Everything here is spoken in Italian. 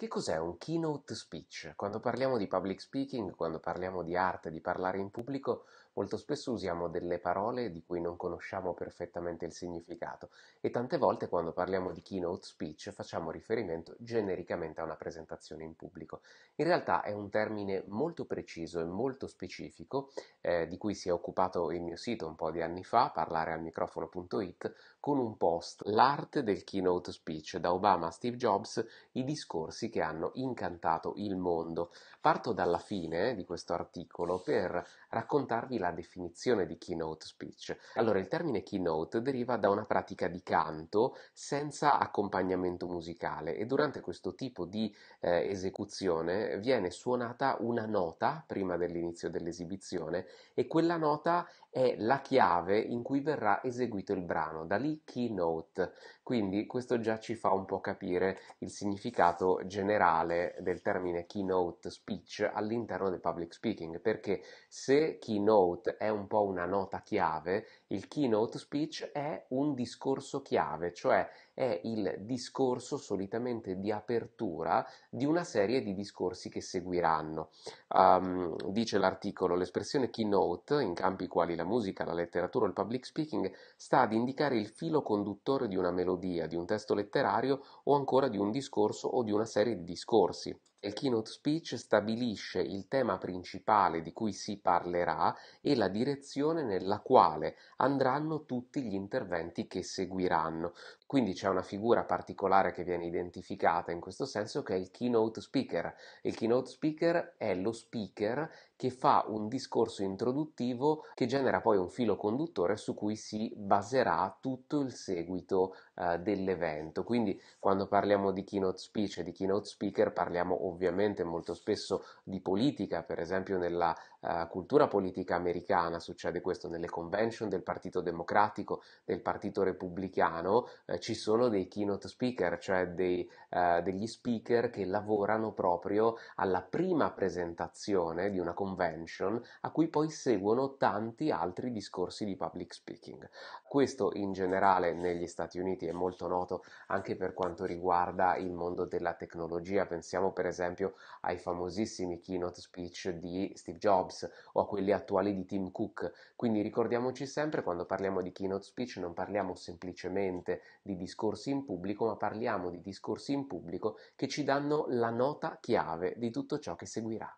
Che cos'è un keynote speech? Quando parliamo di public speaking, quando parliamo di arte, di parlare in pubblico, molto spesso usiamo delle parole di cui non conosciamo perfettamente il significato e tante volte quando parliamo di keynote speech facciamo riferimento genericamente a una presentazione in pubblico. In realtà è un termine molto preciso e molto specifico eh, di cui si è occupato il mio sito un po' di anni fa, parlarealmicrofono.it, con un post L'arte del keynote speech da Obama a Steve Jobs, i discorsi successi che hanno incantato il mondo. Parto dalla fine eh, di questo articolo per raccontarvi la definizione di keynote speech. Allora, il termine keynote deriva da una pratica di canto senza accompagnamento musicale e durante questo tipo di eh, esecuzione viene suonata una nota prima dell'inizio dell'esibizione e quella nota è la chiave in cui verrà eseguito il brano, da lì keynote. Quindi questo già ci fa un po' capire il significato generale generale del termine keynote speech all'interno del public speaking, perché se keynote è un po' una nota chiave, il keynote speech è un discorso chiave, cioè è il discorso solitamente di apertura di una serie di discorsi che seguiranno. Um, dice l'articolo, l'espressione keynote, in campi quali la musica, la letteratura o il public speaking, sta ad indicare il filo conduttore di una melodia, di un testo letterario o ancora di un discorso o di una serie di discorsi. Il keynote speech stabilisce il tema principale di cui si parlerà e la direzione nella quale andranno tutti gli interventi che seguiranno. Quindi c'è una figura particolare che viene identificata in questo senso che è il keynote speaker. Il keynote speaker è lo speaker che fa un discorso introduttivo che genera poi un filo conduttore su cui si baserà tutto il seguito eh, dell'evento. Quindi quando parliamo di keynote speech e di keynote speaker parliamo ovviamente ovviamente molto spesso di politica, per esempio nella uh, cultura politica americana succede questo, nelle convention del Partito Democratico, del Partito Repubblicano, eh, ci sono dei keynote speaker, cioè dei, uh, degli speaker che lavorano proprio alla prima presentazione di una convention a cui poi seguono tanti altri discorsi di public speaking. Questo in generale negli Stati Uniti è molto noto anche per quanto riguarda il mondo della tecnologia, pensiamo per esempio esempio ai famosissimi keynote speech di Steve Jobs o a quelli attuali di Tim Cook. Quindi ricordiamoci sempre quando parliamo di keynote speech non parliamo semplicemente di discorsi in pubblico, ma parliamo di discorsi in pubblico che ci danno la nota chiave di tutto ciò che seguirà.